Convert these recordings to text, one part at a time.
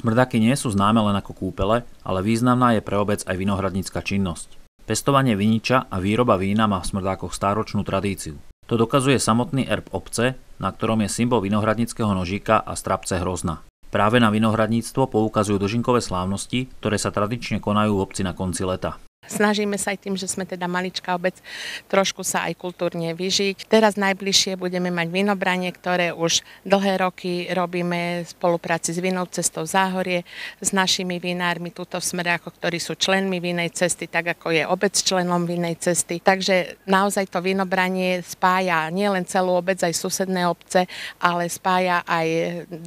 Smrdaky nie sú známe len ako kúpele, ale významná je pre obec aj vinohradnícka činnosť. Pestovanie viniča a výroba vína má v smrdákoch stáročnú tradíciu. To dokazuje samotný erb obce, na ktorom je symbol vinohradníckého nožíka a strapce hrozna. Práve na vinohradníctvo poukazujú dožinkové slávnosti, ktoré sa tradične konajú v obci na konci leta snažíme sa aj tým, že sme teda maličká obec, trošku sa aj kultúrne vyžiť. Teraz najbližšie budeme mať vinobranie, ktoré už dlhé roky robíme v spolupráci s Vinou cestou Záhorie, s našimi vinármi tuto v Smrďakoch, ktorí sú členmi Vinej cesty, tak ako je obec členom Vinej cesty. Takže naozaj to vinobranie spája nielen celú obec, aj susedné obce, ale spája aj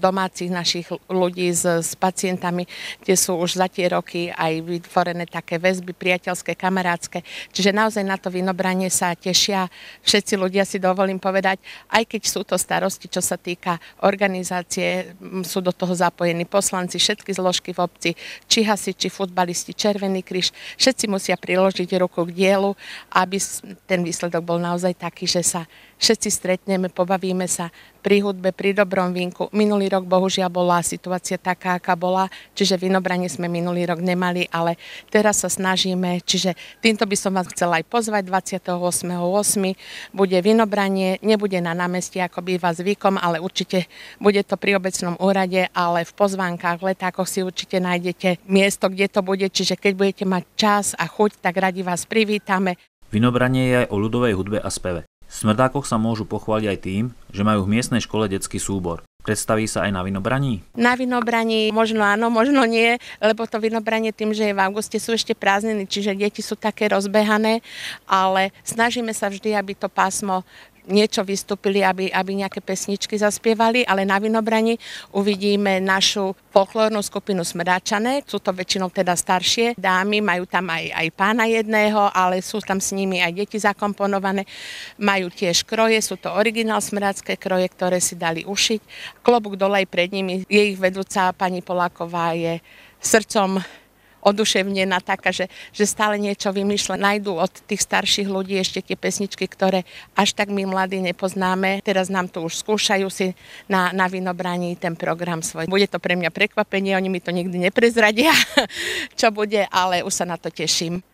domácich našich ľudí s, s pacientami, kde sú už za tie roky aj vytvorené také väzby priateľ priateľské, kamarátske. Čiže naozaj na to vynobranie sa tešia všetci ľudia, si dovolím povedať, aj keď sú to starosti, čo sa týka organizácie, sú do toho zapojení poslanci, všetky zložky v obci, či hasiči, futbalisti, Červený kríž, všetci musia priložiť ruku k dielu, aby ten výsledok bol naozaj taký, že sa všetci stretneme, pobavíme sa pri hudbe, pri dobrom vínku. Minulý rok bohužiaľ bola situácia taká, aká bola, čiže vinobranie sme minulý rok nemali, ale teraz sa snažíme Čiže týmto by som vás chcela aj pozvať. 28.8. bude vynobranie, nebude na námestí, ako býva zvykom, ale určite bude to pri obecnom úrade, ale v pozvánkach, v letákoch si určite nájdete miesto, kde to bude. Čiže keď budete mať čas a chuť, tak radi vás privítame. Vynobranie je aj o ľudovej hudbe a speve. V Smrdákoch sa môžu pochváliť aj tým, že majú v miestnej škole detský súbor. Predstaví sa aj na vinobraní? Na vinobraní možno áno, možno nie, lebo to vinobranie tým, že je v auguste, sú ešte prázdniny, čiže deti sú také rozbehané, ale snažíme sa vždy, aby to pásmo niečo vystúpili, aby, aby nejaké pesničky zaspievali, ale na Vinobrani uvidíme našu folklórnu skupinu Smrdačané. sú to väčšinou teda staršie dámy, majú tam aj, aj pána jedného, ale sú tam s nimi aj deti zakomponované, majú tiež kroje, sú to originál smrdácké kroje, ktoré si dali ušiť. Klobúk dole aj pred nimi, je ich vedúca pani Poláková je srdcom oduševnená taká, že, že stále niečo vymýšľa. Najdú od tých starších ľudí ešte tie pesničky, ktoré až tak my mladí nepoznáme. Teraz nám to už skúšajú si na, na vynobraní ten program svoj. Bude to pre mňa prekvapenie, oni mi to nikdy neprezradia, čo bude, ale už sa na to teším.